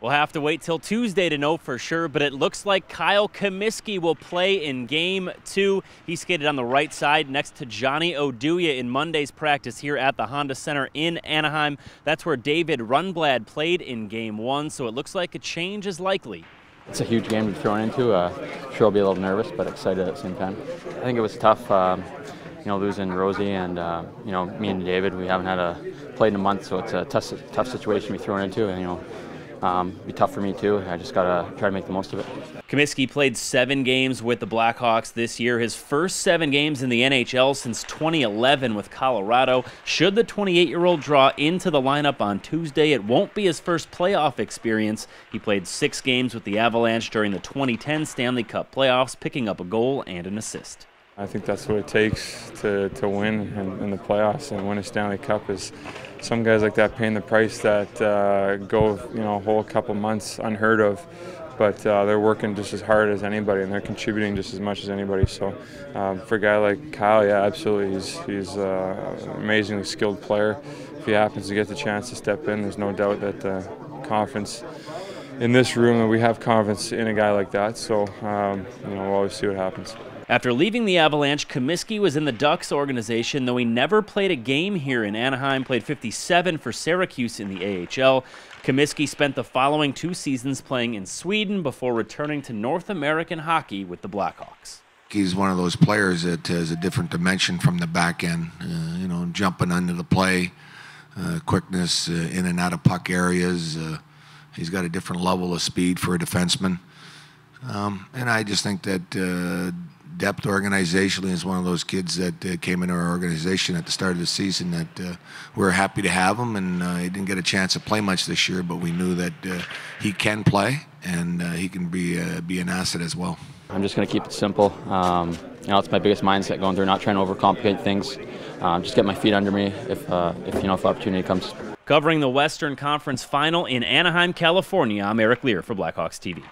We'll have to wait till Tuesday to know for sure, but it looks like Kyle Comiskey will play in game two. He skated on the right side next to Johnny Oduya in Monday's practice here at the Honda Center in Anaheim. That's where David Runblad played in game one, so it looks like a change is likely. It's a huge game to be thrown into. Uh, sure, I'll be a little nervous, but excited at the same time. I think it was tough, um, you know, losing Rosie and uh, you know me and David. We haven't had a play in a month, so it's a tough, tough situation to be thrown into, and you know um, be tough for me too. I just gotta try to make the most of it. Comiskey played seven games with the Blackhawks this year, his first seven games in the NHL since 2011 with Colorado. Should the 28-year-old draw into the lineup on Tuesday, it won't be his first playoff experience. He played six games with the Avalanche during the 2010 Stanley Cup playoffs, picking up a goal and an assist. I think that's what it takes to, to win in, in the playoffs and win a Stanley Cup is some guys like that paying the price that uh, go you know a whole couple months unheard of, but uh, they're working just as hard as anybody and they're contributing just as much as anybody. So um, for a guy like Kyle, yeah, absolutely, he's he's uh, an amazingly skilled player. If he happens to get the chance to step in, there's no doubt that the uh, conference in this room that we have confidence in a guy like that. So um, you know we'll always see what happens. After leaving the Avalanche, Comiskey was in the Ducks organization, though he never played a game here in Anaheim, played 57 for Syracuse in the AHL. Comiskey spent the following two seasons playing in Sweden before returning to North American hockey with the Blackhawks he's one of those players that has a different dimension from the back end. Uh, you know, jumping under the play, uh, quickness uh, in and out of puck areas. Uh, he's got a different level of speed for a defenseman. Um, and I just think that uh, Depth organizationally. Is one of those kids that uh, came into our organization at the start of the season that uh, we are happy to have him, and uh, he didn't get a chance to play much this year, but we knew that uh, he can play and uh, he can be uh, be an asset as well. I'm just going to keep it simple. Um, you know, it's my biggest mindset going through, not trying to overcomplicate things. Um, just get my feet under me if, if you know if opportunity comes. Covering the Western Conference Final in Anaheim, California, I'm Eric Lear for Blackhawks TV.